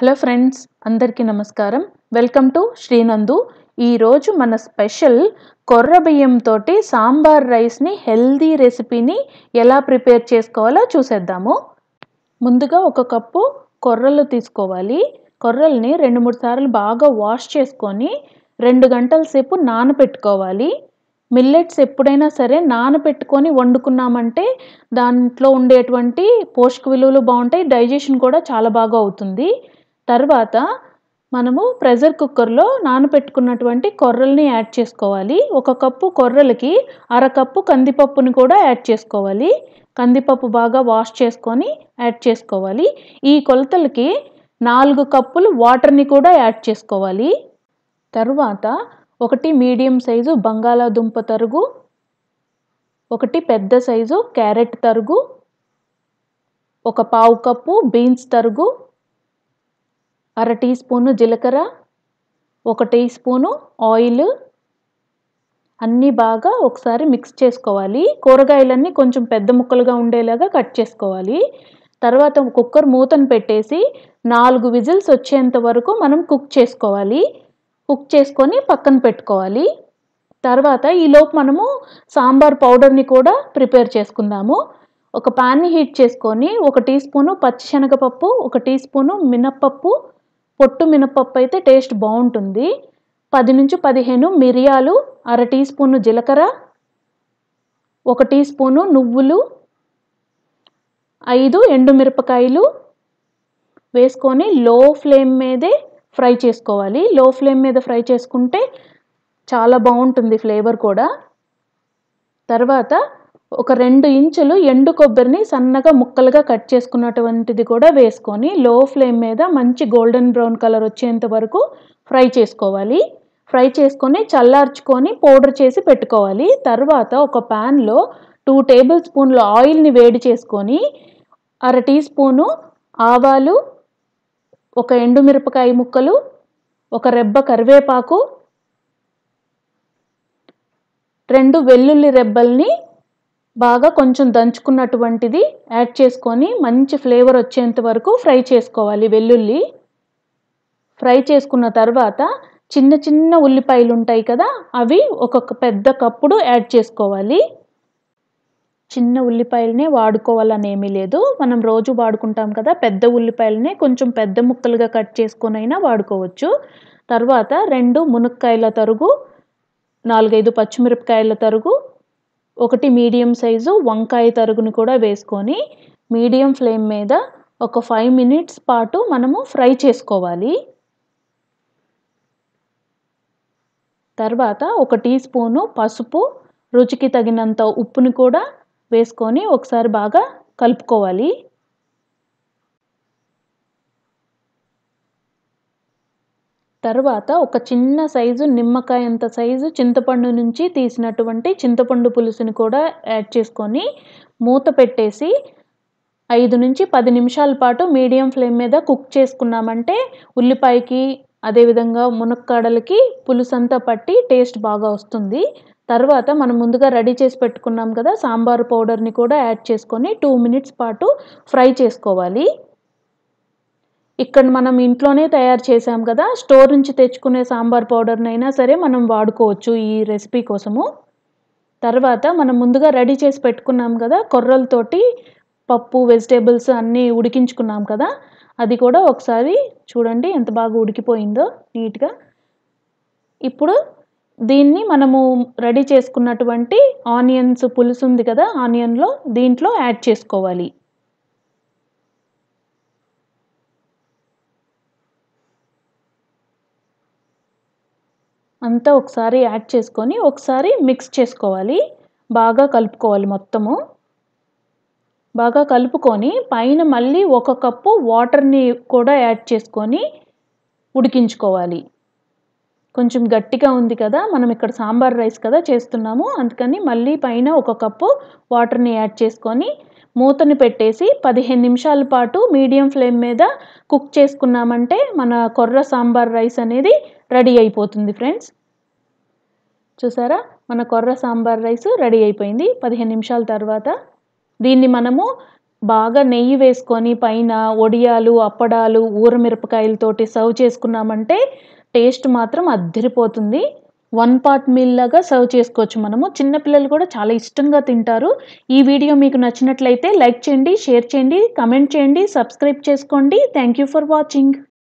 hello friends అందరికీ నమస్కారం welcome to శ్రీనందు ఈరోజు మన స్పెషల్ కొర్రబియ్యంతో సాంబార్ రైస్ని హెల్దీ రెసిపీని ఎలా ప్రిపేర్ చేసుకోవాలో చూసేద్దాము ముందుగా ఒక కప్పు కొర్రలు తీసుకోవాలి కొర్రల్ని రెండు మూడు సార్లు బాగా వాష్ చేసుకొని రెండు గంటల సేపు నానబెట్టుకోవాలి మిల్లెట్స్ ఎప్పుడైనా సరే నానబెట్టుకొని వండుకున్నామంటే దాంట్లో ఉండేటువంటి పోషక విలువలు బాగుంటాయి డైజెషన్ కూడా చాలా బాగా అవుతుంది తర్వాత మనము ప్రెజర్ కుక్కర్లో నానబెట్టుకున్నటువంటి కొర్రల్ని యాడ్ చేసుకోవాలి ఒక కప్పు కొర్రలకి అరకప్పు కందిపప్పుని కూడా యాడ్ చేసుకోవాలి కందిపప్పు బాగా వాష్ చేసుకొని యాడ్ చేసుకోవాలి ఈ కొలతలకి నాలుగు కప్పులు వాటర్ని కూడా యాడ్ చేసుకోవాలి తర్వాత ఒకటి మీడియం సైజు బంగాళాదుంప తరుగు ఒకటి పెద్ద సైజు క్యారెట్ తరుగు ఒక పావు కప్పు బీన్స్ తరుగు అర టీ స్పూను జీలకర్ర ఒక టీ స్పూను ఆయిల్ అన్నీ బాగా ఒకసారి మిక్స్ చేసుకోవాలి కూరగాయలన్నీ కొంచెం పెద్ద ముక్కలుగా ఉండేలాగా కట్ చేసుకోవాలి తర్వాత కుక్కర్ మూతను పెట్టేసి నాలుగు విజిల్స్ వచ్చేంత వరకు మనం కుక్ చేసుకోవాలి కుక్ చేసుకొని పక్కన పెట్టుకోవాలి తర్వాత ఈలోపు మనము సాంబార్ పౌడర్ని కూడా ప్రిపేర్ చేసుకుందాము ఒక ప్యాన్ని హీట్ చేసుకొని ఒక టీ స్పూను పచ్చిశనగపప్పు ఒక టీ స్పూను మినప్పప్పు పొట్టు మినపప్పు అయితే టేస్ట్ బాగుంటుంది పది నుంచి పదిహేను మిరియాలు అర టీ స్పూను జీలకర్ర ఒక టీ స్పూను నువ్వులు ఐదు ఎండుమిరపకాయలు వేసుకొని లో ఫ్లేమ్ మీదే ఫ్రై చేసుకోవాలి లో ఫ్లేమ్ మీద ఫ్రై చేసుకుంటే చాలా బాగుంటుంది ఫ్లేవర్ కూడా తర్వాత ఒక రెండు ఇంచులు ఎండు కొబ్బరిని సన్నగా ముక్కలుగా కట్ చేసుకున్నటువంటిది కూడా వేసుకొని లో ఫ్లేమ్ మీద మంచి గోల్డెన్ బ్రౌన్ కలర్ వచ్చేంత వరకు ఫ్రై చేసుకోవాలి ఫ్రై చేసుకొని చల్లార్చుకొని పౌడర్ చేసి పెట్టుకోవాలి తర్వాత ఒక ప్యాన్లో టూ టేబుల్ స్పూన్లు ఆయిల్ని వేడి చేసుకొని అర టీ స్పూను ఆవాలు ఒక ఎండుమిరపకాయ ముక్కలు ఒక రెబ్బ కరివేపాకు రెండు వెల్లుల్లి రెబ్బల్ని బాగా కొంచెం దంచుకున్నటువంటిది యాడ్ చేసుకొని మంచి ఫ్లేవర్ వచ్చేంత వరకు ఫ్రై చేసుకోవాలి వెల్లుల్లి ఫ్రై చేసుకున్న తర్వాత చిన్న చిన్న ఉల్లిపాయలు ఉంటాయి కదా అవి ఒక్కొక్క పెద్ద కప్పుడు యాడ్ చేసుకోవాలి చిన్న ఉల్లిపాయలనే వాడుకోవాలని ఏమీ లేదు మనం రోజు వాడుకుంటాం కదా పెద్ద ఉల్లిపాయలనే కొంచెం పెద్ద ముక్కలుగా కట్ చేసుకొనైనా వాడుకోవచ్చు తర్వాత రెండు మునక్కాయల తరుగు నాలుగైదు పచ్చిమిరపకాయల తరుగు ఒకటి మీడియం సైజు వంకాయ తరుగును కూడా వేసుకొని మీడియం ఫ్లేమ్ మీద ఒక ఫైవ్ మినిట్స్ పాటు మనము ఫ్రై చేసుకోవాలి తర్వాత ఒక టీ స్పూను పసుపు రుచికి తగినంత ఉప్పును కూడా వేసుకొని ఒకసారి బాగా కలుపుకోవాలి తర్వాత ఒక చిన్న సైజు నిమ్మకాయ అంత సైజు చింతపండు నుంచి తీసినటువంటి చింతపండు పులుసుని కూడా యాడ్ చేసుకొని మూత పెట్టేసి ఐదు నుంచి పది నిమిషాల పాటు మీడియం ఫ్లేమ్ మీద కుక్ చేసుకున్నామంటే ఉల్లిపాయకి అదేవిధంగా మునక్కాడలకి పులుసు అంతా పట్టి టేస్ట్ బాగా వస్తుంది తర్వాత మనం ముందుగా రెడీ చేసి పెట్టుకున్నాం కదా సాంబార్ పౌడర్ని కూడా యాడ్ చేసుకొని టూ మినిట్స్ పాటు ఫ్రై చేసుకోవాలి ఇక్కడ మనం ఇంట్లోనే తయారు చేసాం కదా స్టోర్ నుంచి తెచ్చుకునే సాంబార్ పౌడర్నైనా సరే మనం వాడుకోవచ్చు ఈ రెసిపీ కోసము తర్వాత మనం ముందుగా రెడీ చేసి పెట్టుకున్నాం కదా కొర్రలతోటి పప్పు వెజిటేబుల్స్ అన్నీ ఉడికించుకున్నాం కదా అది కూడా ఒకసారి చూడండి ఎంత బాగా ఉడికిపోయిందో నీట్గా ఇప్పుడు దీన్ని మనము రెడీ చేసుకున్నటువంటి ఆనియన్స్ పులుసు ఉంది కదా ఆనియన్లో దీంట్లో యాడ్ చేసుకోవాలి అంతా ఒకసారి యాడ్ చేసుకొని ఒకసారి మిక్స్ చేసుకోవాలి బాగా కలుపుకోవాలి మొత్తము బాగా కలుపుకొని పైన మళ్ళీ ఒక కప్పు వాటర్ని కూడా యాడ్ చేసుకొని ఉడికించుకోవాలి కొంచెం గట్టిగా ఉంది కదా మనం ఇక్కడ సాంబార్ రైస్ కదా చేస్తున్నాము అందుకని మళ్ళీ పైన ఒక కప్పు వాటర్ని యాడ్ చేసుకొని మూతని పెట్టేసి పదిహేను నిమిషాల పాటు మీడియం ఫ్లేమ్ మీద కుక్ చేసుకున్నామంటే మన కొర్ర సాంబార్ రైస్ అనేది రెడీ అయిపోతుంది ఫ్రెండ్స్ చూసారా మన కొర్ర సాంబార్ రైస్ రెడీ అయిపోయింది పదిహేను నిమిషాల తర్వాత దీన్ని మనము బాగా నెయ్యి వేసుకొని పైన ఒడియాలు అప్పడాలు ఊరమిరపకాయలతోటి సర్వ్ చేసుకున్నామంటే టేస్ట్ మాత్రం అద్దరిపోతుంది వన్ పార్ట్ మీల్ లాగా సర్వ్ చేసుకోవచ్చు మనము చిన్నపిల్లలు కూడా చాలా ఇష్టంగా తింటారు ఈ వీడియో మీకు నచ్చినట్లయితే లైక్ చేయండి షేర్ చేయండి కమెంట్ చేయండి సబ్స్క్రైబ్ చేసుకోండి థ్యాంక్ యూ ఫర్ వాచింగ్